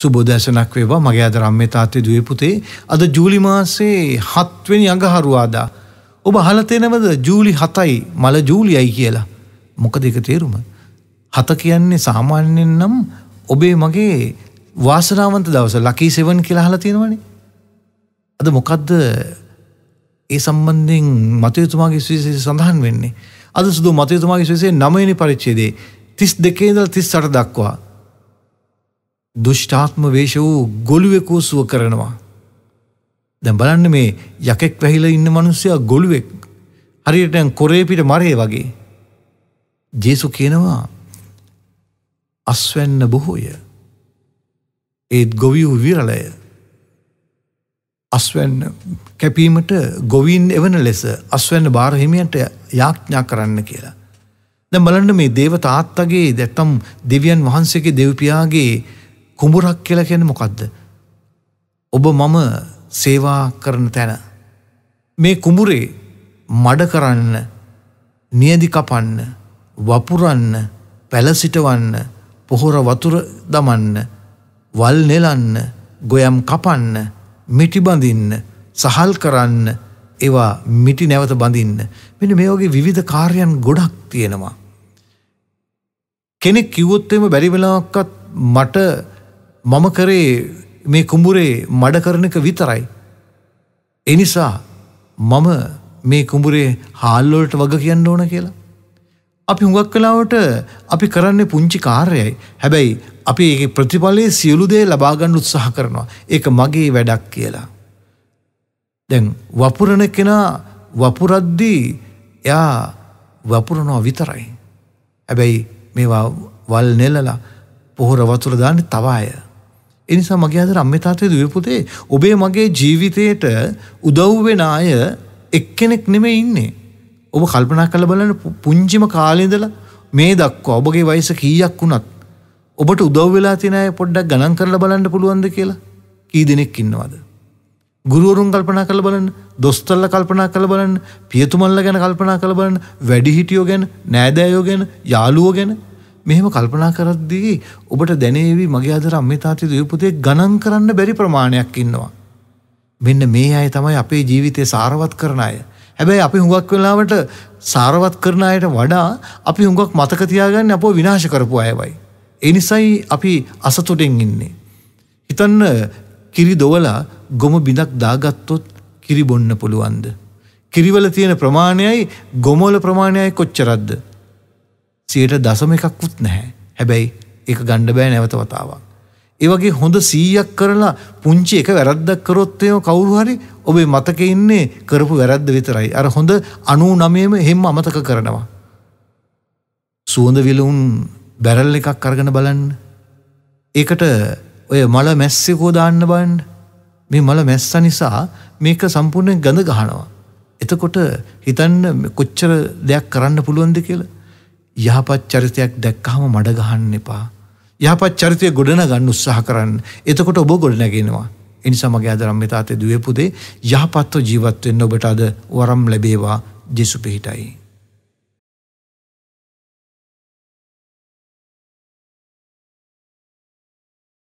සුබෝදැසනක් වේවා මගේ අද රම්මේ තාත්තේ දුවේ පුතේ අද ජූලි මාසේ 7 වෙනි අඟහරුවාදා ඔබ අහලා තේනවද ජූලි 7යි මල ජූලියයි කියලා මොකද ඒක තේරුම 7 කියන්නේ සාමාන්‍යයෙන් නම් ඔබේ මගේ වාසනාවන්ත දවස ලකී 7 කියලා අහලා තියෙනවනේ අද මොකද්ද ඒ සම්බන්ධයෙන් මතයතුමාගේ විශේෂය සඳහන් වෙන්නේ අද සුදු මතයතුමාගේ විශේෂයේ 9 වෙනි පරිච්ඡේදයේ 32 ඉඳලා 38 දක්වා දුෂ්ඨාත්ම වේශ වූ ගොළුවෙකෝ සුව කරනවා. දැන් බලන්න මේ යකෙක් වැහිලා ඉන්න මිනිස්සයා ගොළුවෙක්. හරියට දැන් කොරේ පිට මරේ වගේ. ජේසු කියනවා අස්වැන්න බොහෝය. ඒත් ගොවියූ විරලය. අස්වැන්න කැපීමට ගොවින් එවන ලෙස අස්වැන්න භාරහිමියන්ට යාඥා කරන්න කියලා. දැන් බලන්න මේ දේව තාත්තගේ දැත්තම් දෙවියන් වහන්සේගේ දෙව්පියාගේ කුඹුරක් කියලා කියන්නේ මොකද්ද? ඔබ මම සේවා කරන තැන. මේ කුඹුරේ මඩ කරන්න, නියදි කපන්න, වපුරන්න, පැල සිටවන්න, පොහොර වතුර දමන්න, වල් නෙලන්න, ගොයම් කපන්න, මිටි බඳින්න, සහල් කරන්න, ඒවා මිටි නැවත බඳින්න. මෙන්න මේ වගේ විවිධ කාර්යයන් ගොඩක් තියෙනවා. කෙනෙක් කිව්වොත් එimhe බැරි වෙලාවක්වත් මට මම කරේ මේ කුඹුරේ මඩ කරන එක විතරයි. එනිසා මම මේ කුඹුරේ හාල්වලට වග කියන්න ඕන කියලා. අපි හුඟක් කලාවට අපි කරන්නේ පුංචි කාර්යයි. හැබැයි අපි ඒ ප්‍රතිඵලයේ සියලු දේ ලබාගන්න උත්සාහ කරනවා. ඒක මගේ වැඩක් කියලා. දැන් වපුරණ කෙනා වපුරද්දී එයා වපුරනවා විතරයි. හැබැයි මේවා වල් නෙලලා පොහොර වතුර දාන්නේ තව අය. එනිසා මගේ අදර අම්ම තාත්තේ දුවේ පුතේ ඔබේ මගේ ජීවිතයට උදව් වෙන අය එක්කෙනෙක් නෙමෙයි ඉන්නේ. ඔබ කල්පනා කරලා බලන්න පුංචිම කාලේ ඉඳලා මේ දක්වා ඔබගේ වයස කීයක් වුණත් ඔබට උදව් වෙලා තියෙන අය පොඩ්ඩක් ගණන් කරලා බලන්න පුළුවන්ද කියලා කී දෙනෙක් ඉන්නවද? ගුරුවරුන් කල්පනා කරලා බලන්න, දොස්තරලා කල්පනා කරලා බලන්න, පියතුමන්ලා ගැන කල්පනා කරලා බලන්න, වැඩිහිටියෝ ගැන, නෑදෑයෝ ගැන, යාළුවෝ ගැන මෙහෙම කල්පනා කරද්දී ඔබට දැනේවි මගේ අදර අම්මිතාති දූපතේ ගණන් කරන්න බැරි ප්‍රමාණයක් ඉන්නවා. මෙන්න මේ අය තමයි අපේ ජීවිතය සාරවත් කරන අය. හැබැයි අපි හුඟක් වෙලාවට සාරවත් කරන අයට වඩා අපි හුඟක් මතක තියාගන්න අපෝ විනාශ කරපු අයවයි. ඒ නිසයි අපි අසතුටෙන් ඉන්නේ. හිතන්න කිරි දොවලා ගොම බිඳක් දාගත්තොත් කිරි බොන්න පුළුවන්ද. කිරිවල තියෙන ප්‍රමාණයයි ගොමෝල ප්‍රමාණයයි කොච්චරද්ද. සියට දසම එකක්කුත් නැහැ. හැබැයි ඒක ගණ්ඩ බෑ නැවත වතාවක්. ඒවගේ හොඳ සීයක් කරලා පුංචි එක වැරද්දක් කරොත්තයම කවුරු හරි ඔබේ මතක ඉන්නේ කරපු වැරද්ද විතරයි. අර හොඳ අනූ නමයම හෙම අමතක කරනවා. සුවඳ විලවුන් බැරල් එකක් කරගෙන බලන්න. ඒකට ඔය මල මැස්සෙකෝ දාන්න බන්න. මේ මල මැස්ස නිසා මේක සම්පූර්ණයෙන් ගඳ ගහනවා. එතකොට හිතන්න කොච්චර දෙයක් කරන්න පුළුවන්ද කියලා යහපත් චරිතයක් දැක්කහම මඩ ගහන්න එපා. යහපත් චරිතය ගොඩන ගන්න උත්සාහ කරන්න. එතකොට ඔබ ගොඩ නැගෙනවා. එනිසා මගේ අදරම් මෙතාතේ දුවපුදේ යහපත්ව ජීවත් වෙන්න ඔබට අද වරම් ලැබේවා ජෙසු පිහිටයි.